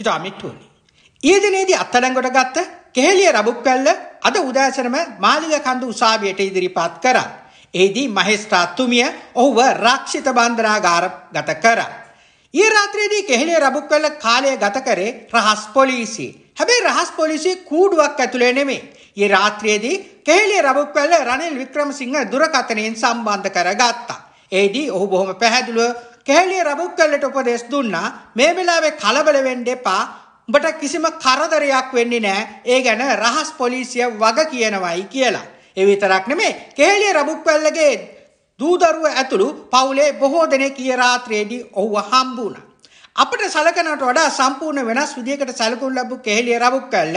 හිතා මිට්ටුවනි. ඊදිනේදී අත්අඩංගුවට ගත්ත කෙහෙලිය රබුක්වැල්ල අද උදෑසනම මාලිග කන්ද උසාවියට ඉදිරිපත් කරා. එෙහිදී මහේස්ත්‍රාත්තුමිය ඔහුව රක්ෂිත බන්ධනාගාර ගත කරා. ඊ රාත්‍රියේදී කෙහෙලිය රබුක්වැල්ල කාලය ගත කරේ රහස් පොලිසිය. හැබැයි රහස් පොලිසිය කූඩුවක් ඇතුලේ නෙමෙයි. ඊ රාත්‍රියේදී කෙහෙලිය රබුක්වැල්ල රනිල් වික්‍රමසිංහ දුරකථනයෙන් සම්බන්ධ කරගත්තා. එෙහිදී ඔහු බොහොම පැහැදිලිව කේලිය රබුක්කල්ලට උපදෙස් දුන්නා මේ වෙලාවේ කලබල වෙන්න එපා. උඹට කිසිම කරදරයක් වෙන්නේ නැහැ. ඒ ගැන රහස් පොලිසිය වග කියනවයි කියලා. ඒ විතරක් නෙමෙයි. කේලිය රබුක්කල්ලගේ දූදරුව ඇතුළු පවුලේ බොහෝ දෙනෙක් ඊයේ රාත්‍රියේදී ඔහුව හම්බුණා. අපට සලකනට වඩා සම්පූර්ණ වෙනස් විදියකට සැලකුම් ලැබු කෙහෙලිය රබුක්කල්ල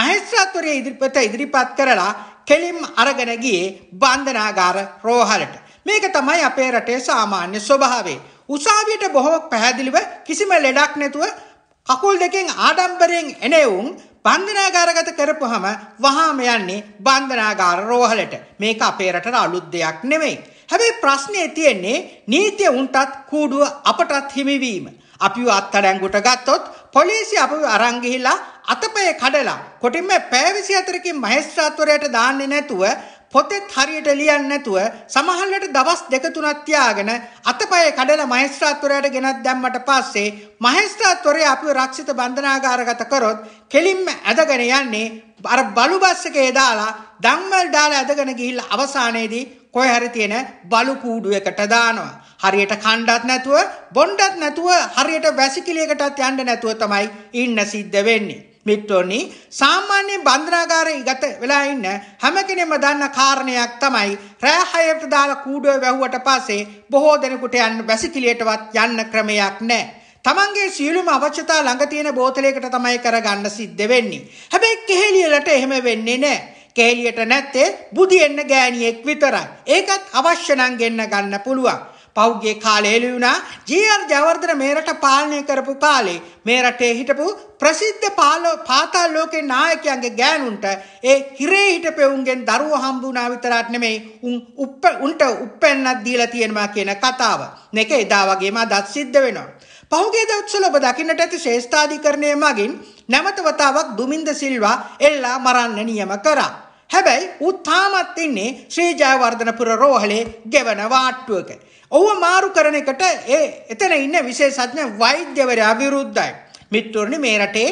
මහේස්ත්‍රාත්වරයේ ඉදිරිපත ඉදිරිපත් කරලා කෙලින්ම අරගෙන ගියේ බන්ධනාගාර රෝහලට. මේක තමයි අපේ රටේ සාමාන්‍ය ස්වභාවය. උසාවියට බොහෝ පැහැදිලිව කිසිම ලෙඩක් නැතුව කකුල් දෙකෙන් ආඩම්බරයෙන් එනෙවුම් බන්ධනාගාරගත කරපුහම වහාම යන්නේ බන්ධනාගාර රෝහලට. මේක අපේ රටට අලුත් දෙයක් නෙමෙයි. හැබැයි ප්‍රශ්නේ තියෙන්නේ නීතිය උන්ටත් කූඩුව අපටත් හිමිවීම. අපිව අත්අඩංගුවට ගත්තොත් පොලිසිය අපිව අරන් ගිහිලා අතපය කඩලා කොටින්ම පැය 24කින් මහේස්ත්‍රාත්වරයට දාන්නේ නැතුව පොතෙත් හරියට ලියන්නේ නැතුව සමහරවිට දවස් දෙක තුනක් තියාගෙන අතපය කඩලා මහේස්ත්‍රාත්වරයාට ගෙනත් දැම්මට පස්සේ මහේස්ත්‍රාත්වරයා අපිව රක්ෂිත බන්ධනාගාරගත කරොත් කෙලින්ම ඇදගෙන යන්නේ අර බලු බස් එකේ දාලා දම්වල දාලා ඇදගෙන ගිහිල්ලා අවසානයේදී කොහේ හරි තියෙන බලු කූඩුවකට දානවා. හරියට කණ්ඩත් නැතුව බොණ්ඩත් නැතුව හරියට වැසිකිළියකටත් යන්න නැතුව තමයි ඉන්න සිද්ධ වෙන්නේ. මිත්‍රෝනි සාමාන්‍ය බන්ධනාගාරයගත වෙලා ඉන්න හැම කෙනෙම දන්න කාරණයක් තමයි රෑ හයට දාලා කූඩුව වැහුවට පස්සේ බොහෝ දෙනෙකුට යන්න බැසිකිලියටවත් යන්න ක්‍රමයක් නැහැ. තමන්ගේ සියලුම අවශ්‍යතා ළඟ තියෙන බෝතලයකට තමයි කරගන්න සිද්ධ වෙන්නේ. හැබැයි කෙහෙලියලට එහෙම වෙන්නේ නැහැ. කෙහෙලියට නැත්තේ බුදියෙන්න ගෑණියෙක් විතරයි. ඒකත් අවශ්‍ය නම් ගන්න පුළුවන්. පෞද්ගලික කාලේ එළි වුණා ජී.ආර්. ජයවර්ධන මේ රට පාලනය කරපු කාලේ මේ රටේ හිටපු ප්‍රසිද්ධ පාතාල ලෝකේ නායකයන්ගේ ගෑනුන්ට ඒ හිරේ හිටපෙවුන්ගෙන් දරුවෝ හම්බ වුණා විතරක් නෙමෙයි උන් උප්ප උන්ට උප්පෙන්නක් දීලා තියෙනවා කියන කතාව. මේක එදා වගේම අදත් සිද්ධ වෙනවා. පහුගේ දවස්වල ඔබ දකින්නට ඇති ශේෂ්ඨාධිකරණය මගින් නැවත වතාවක් දුමින්ද සිල්වා එල්ලා මරන්න නියම කරා. හැබැයි ඌ තාමත් ඉන්නේ ශ්‍රී ජයවර්ධනපුර රෝහලේ ගෙවන වාට්ටුවක. ඔහුව මාරු කරන එකට ඒ එතන ඉන්න විශේෂඥ වෛද්‍යවරයා විරුද්ධයි. මිත්තුරනි මේ රටේ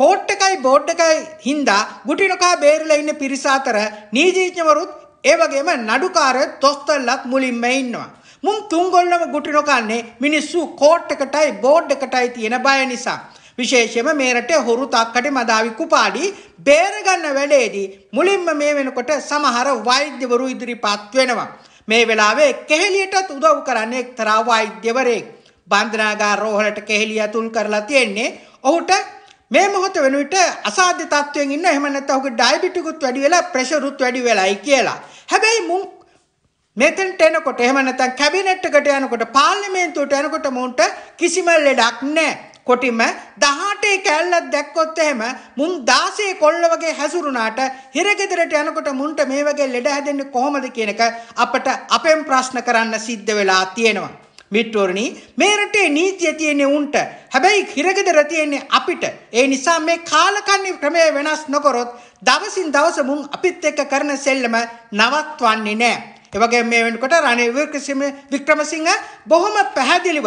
කෝට් එකයි බෝඩ් එකයි හින්දා ගුටිනකා බේරිලා ඉන්න පිරිස අතර නීතිඥවරුත් ඒ වගේම නඩුකාරය තොස්තරලත් මුලින්ම ඉන්නවා. මුන් තුන්ගොල්ලම ගුටිනොකන්නේ මිනිස්සු කෝට් එකටයි බෝඩ් එකටයි තියෙන බය නිසා. විශේෂයෙන්ම මේ රටේ හොරු තක්කඩි මදාවි කුපාඩි බේරගන්න වැඩේදී මුලින්ම මේ වෙනකොට සමහර වෛද්‍යවරු ඉදිරිපත් වෙනවා. මේ වෙලාවේ කෙහෙලියටත් උදව් කරන්නේ එක්තරා වෛද්‍යවරයෙක්. බන්ධනාගාර රෝහලට කෙහෙලිය තුල් කරලා තියෙන්නේ. ඔහුට මේ මොහොත වෙන විට අසාධ්‍ය තත්වයෙන් ඉන්න එහෙම නැත්නම් ඔහුගේ ඩයබටිකුත් වැඩි වෙලා ප්‍රෙෂරුත් වැඩි වෙලායි කියලා. හැබැයි මුන් මෙතෙන්ට එනකොට එහෙම නැත්නම් කැබිනට් එකට යනකොට පාර්ලිමේන්තුවට යනකොට මුන්ට කිසිම ලෙඩක් නැහැ. කොටිම 18 කැල්ලක් දැක්කොත් එහෙම මුන් 16 කොල්ල වගේ හැසුරුණාට හිරගෙදරට යනකොට මුන්ට මේ වගේ ලෙඩ හැදෙන්නේ කොහොමද කියන එක අපට අපෙන් ප්‍රශ්න කරන්න සිද්ධ වෙලා තියෙනවා. මිට්ටෝරණි මේ රටේ නීතිය තියෙන්නේ උන්ට. හැබැයි හිරගෙදර තියෙන්නේ අපිට. ඒ නිසා මේ කාලකන්ණි ක්‍රමය වෙනස් නොකරොත් දවසින් දවස මුන් අපිත් එක්ක කරන සෙල්ලම නවත්වන්නේ නැහැ. ඒ වගේම මේ වෙනකොට රණවීර වික්‍රමසිංහ බොහොම පැහැදිලිව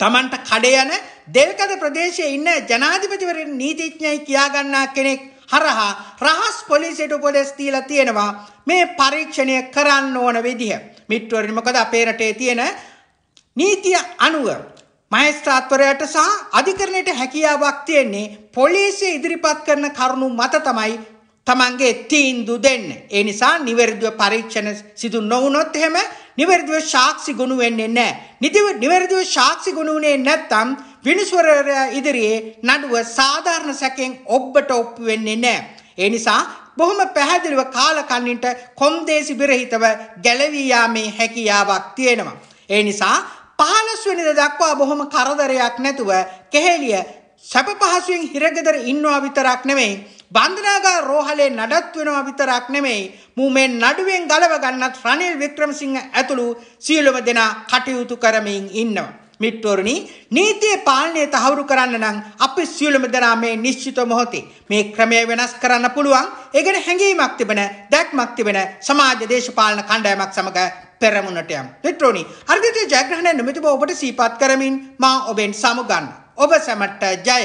තමන්ට කඩේ යන දෙල්කඩ ප්‍රදේශයේ ඉන්න ජනාධිපතිවරණ නීතිඥයි කියාගන්නා කෙනෙක් හරහා රහස් පොලිසියට උපදෙස් දීලා තියෙනවා මේ පරීක්ෂණය කරන්න ඕන විදිහ. මිත්‍රවරුනි මොකද අපේ රටේ තියෙන නීතිය අනුව මහේස්ත්‍රාත්වරයාට සහ අධිකරණයට හැකියාවක් තියෙන්නේ පොලිසිය ඉදිරිපත් කරන කරුණු මත තමයි තමන්ගේ තීන්දුව දෙන්නේ. ඒ නිසා නිවැරදිව පරීක්ෂණ සිදු නොවුනොත් එහෙම නිවැරදිව සාක්ෂි ගොනු වෙන්නේ නැහැ. නිදිව නිවැරදිව සාක්ෂි ගොනු වුණේ නැත්නම් විනිශ්වරයා ඉදිරියේ නඩුව සාධාරණ සැකෙන් ඔබට ඔප්පු වෙන්නේ නැහැ. ඒ නිසා බොහොම පැහැදිලිව කාලකන්නින්ට කොම්දේසි විරහිතව ගැලවී යාමේ හැකියාවක් තියෙනවා. ඒ නිසා 15 වෙනිදා දක්වා බොහොම කරදරයක් නැතුව කෙහෙලිය සැප පහසුවෙන් හිරගෙදර ඉන්නවා විතරක් නෙමෙයි බන්ධනාගාර රෝහලේ නඩත් වෙනවා විතරක් නෙමෙයි මූ මේ නඩුවෙන් ගලව ගන්නත් රනිල් වික්‍රමසිංහ ඇතුළු සියලුම දෙනා කටයුතු කරමින් ඉන්නවා. මිට්ටෝරණි නීතිය පාලනය තහවුරු කරන්න නම් අපි සියලුම දෙනා මේ නිශ්චිත මොහොතේ මේ ක්‍රමය වෙනස් කරන්න පුළුවන් ඒ ගැන හැඟීමක් තිබෙන දැක්මක් තිබෙන සමාජ දේශපාලන කණ්ඩායමක් සමග පෙරමුණට යම්. මිට්‍රෝනි අර්ධිතය ජයග්‍රහණය නිමිතිව ඔබට සීපත් කරමින් මා ඔබෙන් සමුගන්න. ඔබ සැමට ජය.